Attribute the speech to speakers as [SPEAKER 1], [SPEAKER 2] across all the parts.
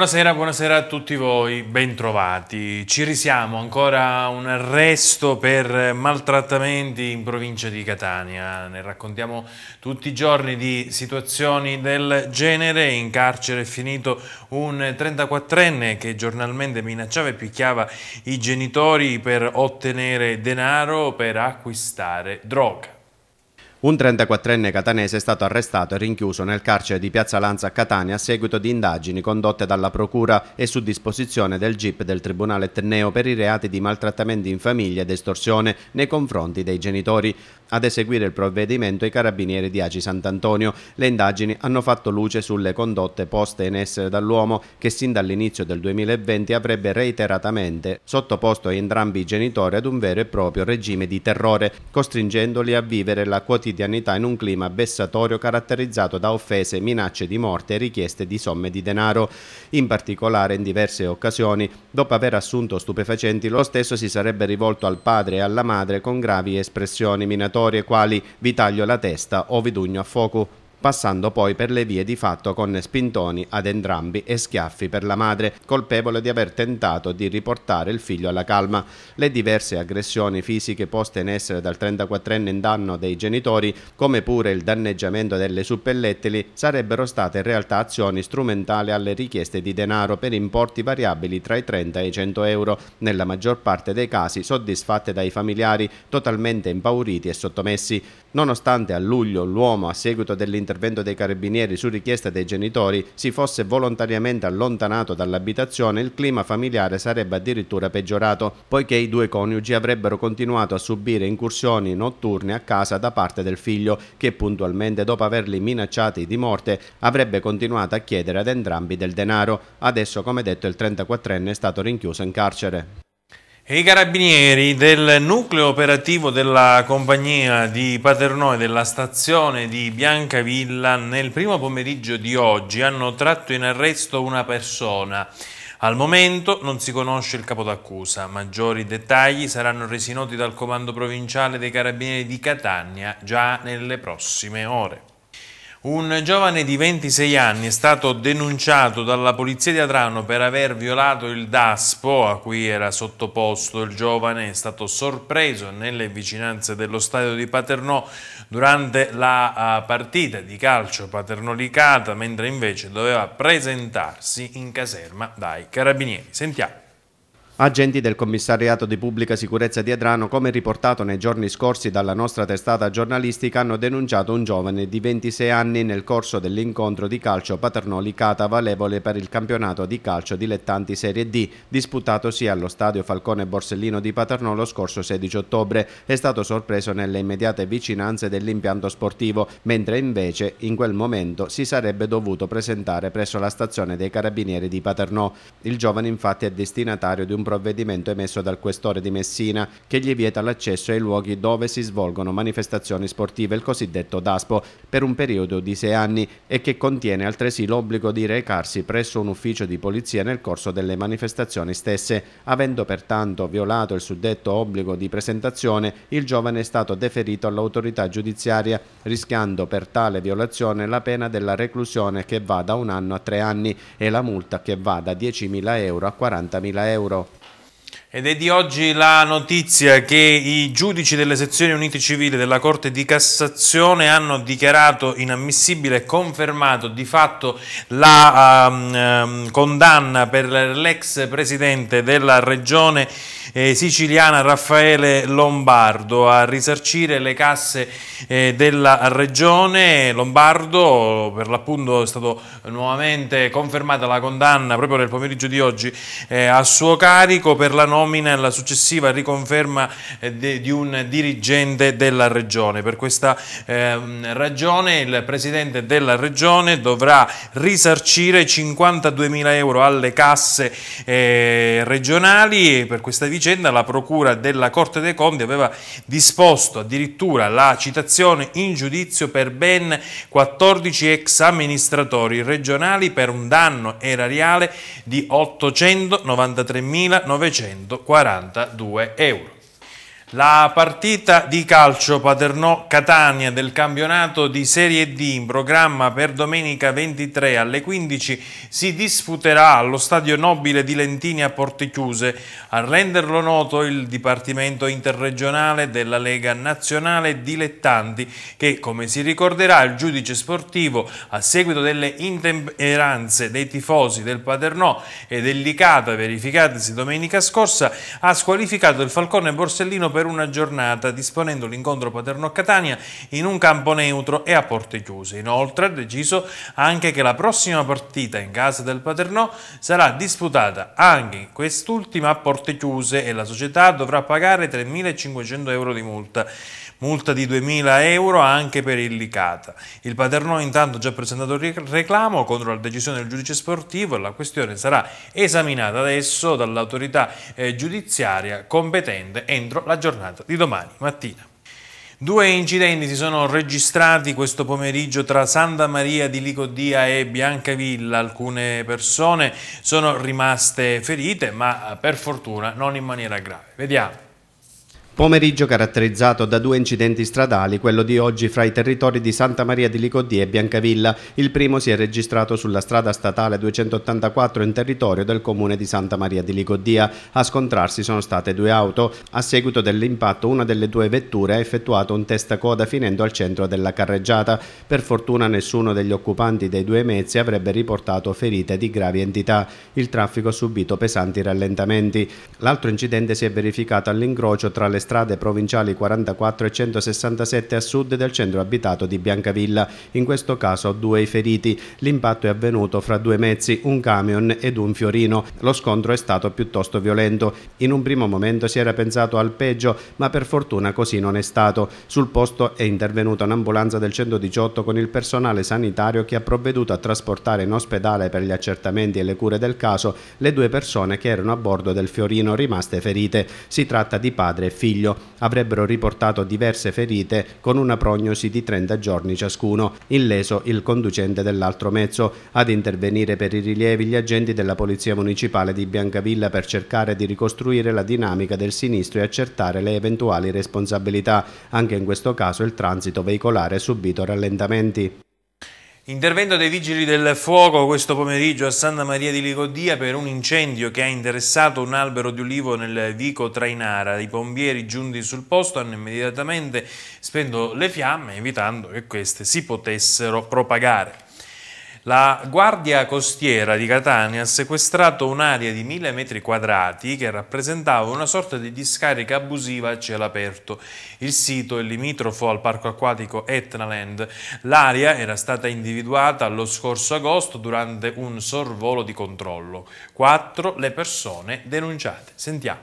[SPEAKER 1] Buonasera, buonasera a tutti voi, bentrovati. Ci risiamo, ancora un arresto per maltrattamenti in provincia di Catania. Ne raccontiamo tutti i giorni di situazioni del genere. In carcere è finito un 34enne che giornalmente minacciava e picchiava i genitori per ottenere denaro per acquistare droga.
[SPEAKER 2] Un 34enne catanese è stato arrestato e rinchiuso nel carcere di Piazza Lanza a Catania a seguito di indagini condotte dalla Procura e su disposizione del GIP del Tribunale Etneo per i reati di maltrattamenti in famiglia ed estorsione nei confronti dei genitori. Ad eseguire il provvedimento i carabinieri di Aci Sant'Antonio. Le indagini hanno fatto luce sulle condotte poste in essere dall'uomo che sin dall'inizio del 2020 avrebbe reiteratamente sottoposto entrambi i genitori ad un vero e proprio regime di terrore, costringendoli a vivere la quotidianità quotidianità in un clima vessatorio caratterizzato da offese, minacce di morte e richieste di somme di denaro. In particolare, in diverse occasioni, dopo aver assunto stupefacenti, lo stesso si sarebbe rivolto al padre e alla madre con gravi espressioni minatorie quali vi taglio la testa o vi dugno a fuoco passando poi per le vie di fatto con spintoni ad entrambi e schiaffi per la madre, colpevole di aver tentato di riportare il figlio alla calma. Le diverse aggressioni fisiche poste in essere dal 34enne in danno dei genitori, come pure il danneggiamento delle suppellettili, sarebbero state in realtà azioni strumentali alle richieste di denaro per importi variabili tra i 30 e i 100 euro, nella maggior parte dei casi soddisfatte dai familiari, totalmente impauriti e sottomessi. Nonostante a luglio l'uomo, a seguito dell'intervento, all'intervento dei carabinieri su richiesta dei genitori si fosse volontariamente allontanato dall'abitazione, il clima familiare sarebbe addirittura peggiorato, poiché i due coniugi avrebbero continuato a subire incursioni notturne a casa da parte del figlio, che puntualmente dopo averli minacciati di morte avrebbe continuato a chiedere ad entrambi del denaro. Adesso, come detto, il 34enne è stato rinchiuso in carcere.
[SPEAKER 1] I carabinieri del nucleo operativo della compagnia di Paternò e della stazione di Biancavilla nel primo pomeriggio di oggi hanno tratto in arresto una persona. Al momento non si conosce il capo d'accusa. Maggiori dettagli saranno resi noti dal comando provinciale dei carabinieri di Catania già nelle prossime ore. Un giovane di 26 anni è stato denunciato dalla polizia di Adrano per aver violato il DASPO a cui era sottoposto. Il giovane è stato sorpreso nelle vicinanze dello stadio di Paternò durante la eh, partita di calcio Paternò-Licata, mentre invece doveva presentarsi in caserma dai carabinieri. Sentiamo.
[SPEAKER 2] Agenti del Commissariato di Pubblica Sicurezza di Adrano, come riportato nei giorni scorsi dalla nostra testata giornalistica, hanno denunciato un giovane di 26 anni nel corso dell'incontro di calcio Paternoli-Cata valevole per il campionato di calcio dilettanti Serie D, disputatosi allo stadio Falcone Borsellino di Paternò lo scorso 16 ottobre. È stato sorpreso nelle immediate vicinanze dell'impianto sportivo, mentre invece in quel momento si sarebbe dovuto presentare presso la stazione dei Carabinieri di Paternò. Il giovane infatti è destinatario di un progetto provvedimento emesso dal questore di Messina che gli vieta l'accesso ai luoghi dove si svolgono manifestazioni sportive, il cosiddetto DASPO, per un periodo di sei anni e che contiene altresì l'obbligo di recarsi presso un ufficio di polizia nel corso delle manifestazioni stesse. Avendo pertanto violato il suddetto obbligo di presentazione, il giovane è stato deferito all'autorità giudiziaria, rischiando per tale violazione la pena della reclusione che va da un anno a tre anni e la multa che va da 10.000 euro a 40.000 euro.
[SPEAKER 1] Ed è di oggi la notizia che i giudici delle sezioni unite civili della Corte di Cassazione hanno dichiarato inammissibile e confermato di fatto la um, condanna per l'ex presidente della regione eh, siciliana Raffaele Lombardo a risarcire le casse eh, della regione. Lombardo per l'appunto è stata nuovamente confermata la condanna proprio nel pomeriggio di oggi eh, a suo carico per la nuova nomina e la successiva riconferma eh, di un dirigente della regione. Per questa ehm, ragione il presidente della regione dovrà risarcire 52.000 euro alle casse eh, regionali e per questa vicenda la procura della Corte dei Conti aveva disposto addirittura la citazione in giudizio per ben 14 ex amministratori regionali per un danno erariale di 893.900 142 euro. La partita di calcio Paternò-Catania del campionato di Serie D in programma per domenica 23 alle 15 si disputerà allo Stadio Nobile di Lentini a Porte Chiuse. A renderlo noto il Dipartimento Interregionale della Lega Nazionale Dilettanti che, come si ricorderà, il giudice sportivo a seguito delle intemperanze dei tifosi del Paternò e dell'Icata verificatesi domenica scorsa ha squalificato il Falcone Borsellino per per una giornata, disponendo l'incontro Paternò-Catania in un campo neutro e a porte chiuse. Inoltre ha deciso anche che la prossima partita in casa del Paternò sarà disputata anche quest'ultima a porte chiuse e la società dovrà pagare 3.500 euro di multa multa di 2.000 euro anche per il Licata. Il Paternò intanto ha già presentato il reclamo contro la decisione del giudice sportivo e la questione sarà esaminata adesso dall'autorità eh, giudiziaria competente entro la giornata giornata di domani mattina. Due incidenti si sono registrati questo pomeriggio tra Santa Maria di Licodia e Biancavilla. Alcune persone sono rimaste ferite, ma eh, per fortuna non in maniera grave. Vediamo.
[SPEAKER 2] Pomeriggio caratterizzato da due incidenti stradali, quello di oggi fra i territori di Santa Maria di Licodì e Biancavilla. Il primo si è registrato sulla strada statale 284 in territorio del comune di Santa Maria di Licodia. A scontrarsi sono state due auto. A seguito dell'impatto una delle due vetture ha effettuato un testacoda finendo al centro della carreggiata. Per fortuna nessuno degli occupanti dei due mezzi avrebbe riportato ferite di gravi entità. Il traffico ha subito pesanti rallentamenti. L'altro incidente si è verificato all'incrocio tra le strade strade provinciali 44 e 167 a sud del centro abitato di Biancavilla. In questo caso due i feriti. L'impatto è avvenuto fra due mezzi, un camion ed un fiorino. Lo scontro è stato piuttosto violento. In un primo momento si era pensato al peggio, ma per fortuna così non è stato. Sul posto è intervenuta un'ambulanza del 118 con il personale sanitario che ha provveduto a trasportare in ospedale per gli accertamenti e le cure del caso le due persone che erano a bordo del fiorino rimaste ferite. Si tratta di padre e figlio. Consiglio avrebbero riportato diverse ferite con una prognosi di 30 giorni ciascuno, illeso il conducente dell'altro mezzo. Ad intervenire per i rilievi gli agenti della Polizia Municipale di Biancavilla per cercare di ricostruire la dinamica del sinistro e accertare le eventuali responsabilità. Anche in questo caso il transito veicolare ha subito rallentamenti.
[SPEAKER 1] Intervento dei vigili del fuoco questo pomeriggio a Santa Maria di Ligodia per un incendio che ha interessato un albero di ulivo nel vico Trainara. I pompieri giunti sul posto hanno immediatamente spento le fiamme evitando che queste si potessero propagare. La Guardia Costiera di Catania ha sequestrato un'area di 1000 metri quadrati che rappresentava una sorta di discarica abusiva a cielo aperto. Il sito è limitrofo al parco acquatico Etnaland. L'area era stata individuata lo scorso agosto durante un sorvolo di controllo. Quattro le persone denunciate. Sentiamo.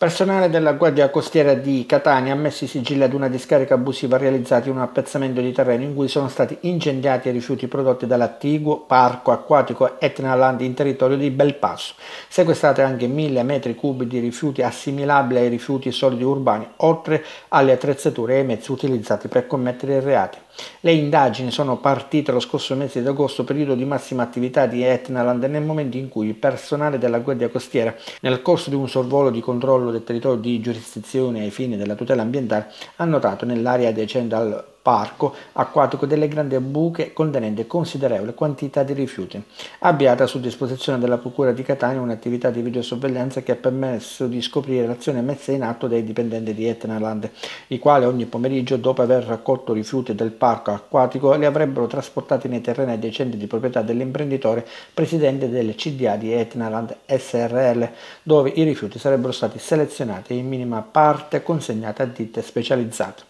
[SPEAKER 3] Personale della Guardia Costiera di Catania ha messo i sigilli ad una discarica abusiva realizzata in un appezzamento di terreno in cui sono stati incendiati i rifiuti prodotti dall'attiguo parco acquatico Etna Land in territorio di Belpasso. Sequestrate anche mille metri cubi di rifiuti assimilabili ai rifiuti solidi urbani, oltre alle attrezzature e ai mezzi utilizzati per commettere i reati. Le indagini sono partite lo scorso mese di agosto, periodo di massima attività di Etna Land, nel momento in cui il personale della Guardia Costiera, nel corso di un sorvolo di controllo del territorio di giurisdizione ai fini della tutela ambientale annotato nell'area adiacente al parco acquatico delle grandi buche contenente considerevole quantità di rifiuti. Avviata su disposizione della Procura di Catania un'attività di videosorveglianza che ha permesso di scoprire l'azione messa in atto dai dipendenti di Etnaland, i quali ogni pomeriggio, dopo aver raccolto rifiuti del parco acquatico, li avrebbero trasportati nei terreni adiacenti di proprietà dell'imprenditore presidente del CDA di Etnaland SRL, dove i rifiuti sarebbero stati selezionati e in minima parte consegnati a ditte specializzate.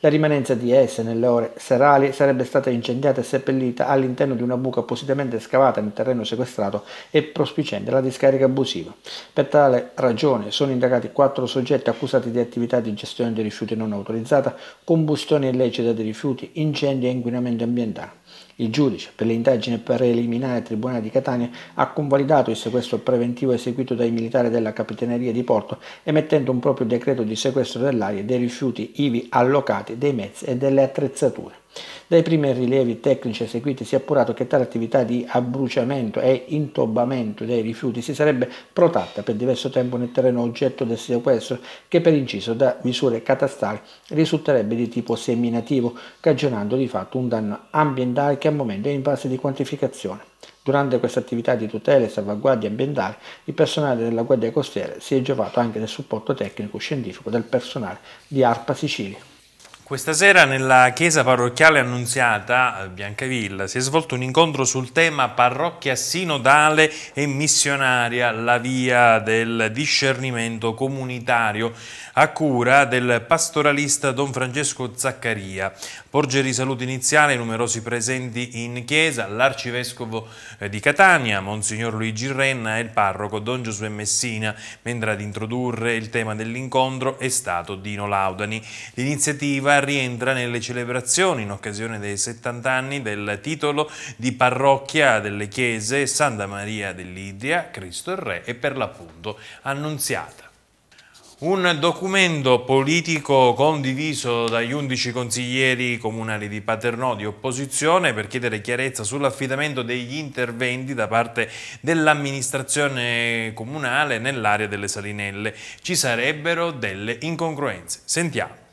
[SPEAKER 3] La rimanenza di esse nelle ore serali sarebbe stata incendiata e seppellita all'interno di una buca appositamente scavata nel terreno sequestrato e prospicente la discarica abusiva. Per tale ragione sono indagati quattro soggetti accusati di attività di gestione dei rifiuti non autorizzata, combustione illecita dei rifiuti, incendio e inquinamento ambientale. Il giudice per le indagini preliminari Tribunale di Catania ha convalidato il sequestro preventivo eseguito dai militari della Capitaneria di Porto emettendo un proprio decreto di sequestro dell'aria e dei rifiuti ivi allocati, dei mezzi e delle attrezzature. Dai primi rilievi tecnici eseguiti si è appurato che tale attività di abbruciamento e intobamento dei rifiuti si sarebbe protratta per diverso tempo nel terreno oggetto del sequestro che per inciso da misure catastali risulterebbe di tipo seminativo, cagionando di fatto un danno ambientale che al momento è in fase di quantificazione. Durante questa attività di tutela e salvaguardia ambientale, il personale della Guardia Costiera si è giovato anche del supporto tecnico-scientifico del personale di ARPA Sicilia.
[SPEAKER 1] Questa sera nella chiesa parrocchiale annunziata a Biancavilla si è svolto un incontro sul tema parrocchia sinodale e missionaria, la via del discernimento comunitario a cura del pastoralista Don Francesco Zaccaria. Porgere i saluti iniziali, numerosi presenti in chiesa, l'arcivescovo eh, di Catania, Monsignor Luigi Renna e il parroco Don Giosuè Messina, mentre ad introdurre il tema dell'incontro è stato Dino Laudani. L'iniziativa rientra nelle celebrazioni in occasione dei 70 anni del titolo di parrocchia delle chiese Santa Maria dell'Idria, Cristo il Re e per l'appunto Annunziata. Un documento politico condiviso dagli 11 consiglieri comunali di Paternò di opposizione per chiedere chiarezza sull'affidamento degli interventi da parte dell'amministrazione comunale nell'area delle Salinelle. Ci sarebbero delle incongruenze. Sentiamo.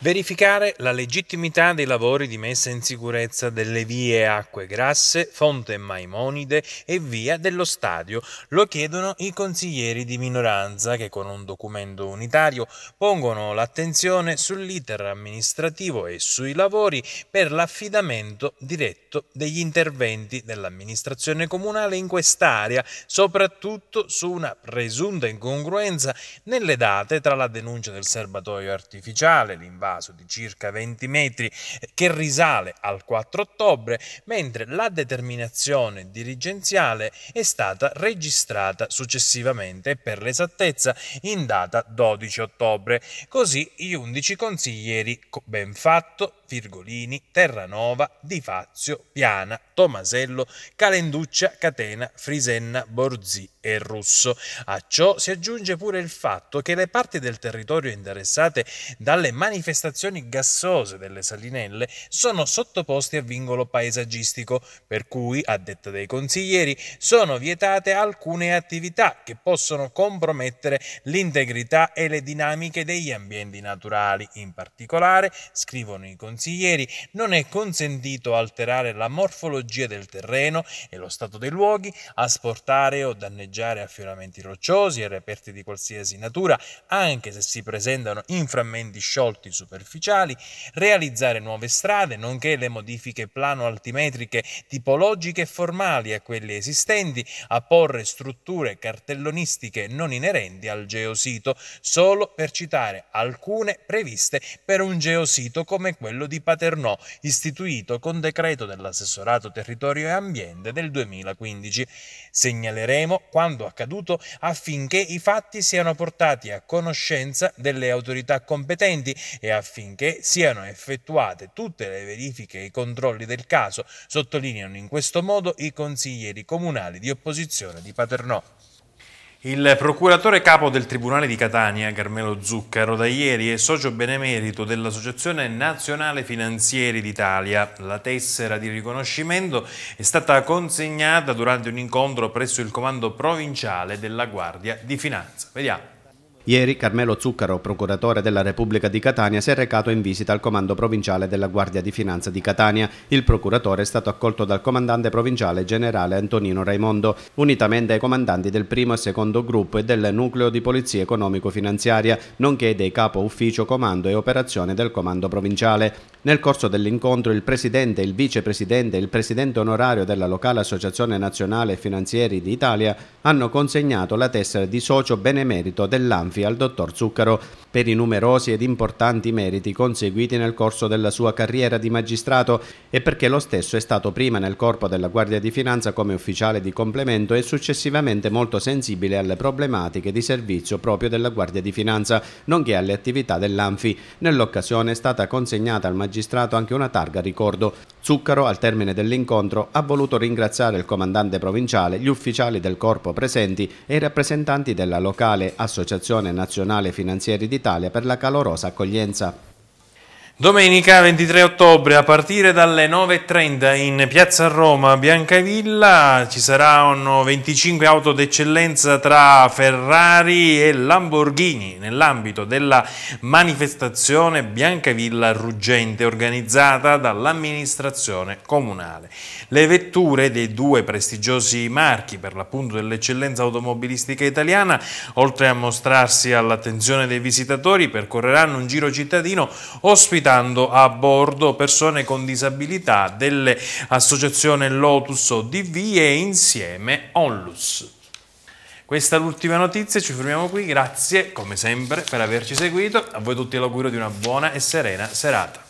[SPEAKER 1] Verificare la legittimità dei lavori di messa in sicurezza delle vie Acque Grasse, Fonte Maimonide e via dello stadio. Lo chiedono i consiglieri di minoranza che con un documento unitario pongono l'attenzione sull'iter amministrativo e sui lavori per l'affidamento diretto degli interventi dell'amministrazione comunale in quest'area, soprattutto su una presunta incongruenza nelle date tra la denuncia del serbatoio artificiale, l'invasione vaso di circa 20 metri che risale al 4 ottobre, mentre la determinazione dirigenziale è stata registrata successivamente per l'esattezza in data 12 ottobre. Così gli 11 consiglieri Benfatto, Virgolini, Terranova, Di Fazio, Piana, Tomasello, Calenduccia, Catena, Frisenna, Borzì e Russo. A ciò si aggiunge pure il fatto che le parti del territorio interessate dalle manifestazioni gassose delle salinelle sono sottoposte a vincolo paesaggistico, per cui, a detta dei consiglieri, sono vietate alcune attività che possono compromettere l'integrità e le dinamiche degli ambienti naturali. In particolare, scrivono i consiglieri, non è consentito alterare la morfologia tipologia del terreno e lo stato dei luoghi, asportare o danneggiare affioramenti rocciosi e reperti di qualsiasi natura, anche se si presentano in frammenti sciolti superficiali, realizzare nuove strade, nonché le modifiche plano-altimetriche tipologiche e formali a quelle esistenti, apporre strutture cartellonistiche non inerenti al geosito, solo per citare alcune previste per un geosito come quello di Paternò, istituito con decreto dell'assessorato territorio e ambiente del 2015. Segnaleremo quando accaduto affinché i fatti siano portati a conoscenza delle autorità competenti e affinché siano effettuate tutte le verifiche e i controlli del caso, sottolineano in questo modo i consiglieri comunali di opposizione di Paternò. Il procuratore capo del Tribunale di Catania, Carmelo Zuccaro, da ieri è socio benemerito dell'Associazione Nazionale Finanzieri d'Italia. La tessera di riconoscimento è stata consegnata durante un incontro presso il comando provinciale della Guardia di Finanza. Vediamo.
[SPEAKER 2] Ieri Carmelo Zuccaro, procuratore della Repubblica di Catania, si è recato in visita al comando provinciale della Guardia di Finanza di Catania. Il procuratore è stato accolto dal comandante provinciale generale Antonino Raimondo, unitamente ai comandanti del primo e secondo gruppo e del nucleo di polizia economico-finanziaria, nonché dei capo ufficio comando e operazione del comando provinciale. Nel corso dell'incontro il presidente, il vicepresidente e il presidente onorario della locale Associazione Nazionale Finanzieri d'Italia hanno consegnato la tessera di socio benemerito dell'ANFI riconosciuti al dottor Zuccaro per i numerosi ed importanti meriti conseguiti nel corso della sua carriera di magistrato e perché lo stesso è stato prima nel corpo della Guardia di Finanza come ufficiale di complemento e successivamente molto sensibile alle problematiche di servizio proprio della Guardia di Finanza, nonché alle attività dell'Anfi. Nell'occasione è stata consegnata al magistrato anche una targa ricordo. Zuccaro, al termine dell'incontro, ha voluto ringraziare il comandante provinciale, gli ufficiali del corpo presenti e i rappresentanti della locale associazione Associazione Nazionale Finanzieri d'Italia per la calorosa accoglienza.
[SPEAKER 1] Domenica 23 ottobre a partire dalle 9.30 in piazza Roma Biancavilla ci saranno 25 auto d'eccellenza tra Ferrari e Lamborghini nell'ambito della manifestazione Biancavilla Ruggente organizzata dall'amministrazione comunale. Le vetture dei due prestigiosi marchi per l'appunto dell'eccellenza automobilistica italiana oltre a mostrarsi all'attenzione dei visitatori percorreranno un giro cittadino ospitando ospitando a bordo persone con disabilità dell'associazione Lotus ODV e insieme Onlus. Questa è l'ultima notizia, ci fermiamo qui, grazie come sempre per averci seguito, a voi tutti l'augurio di una buona e serena serata.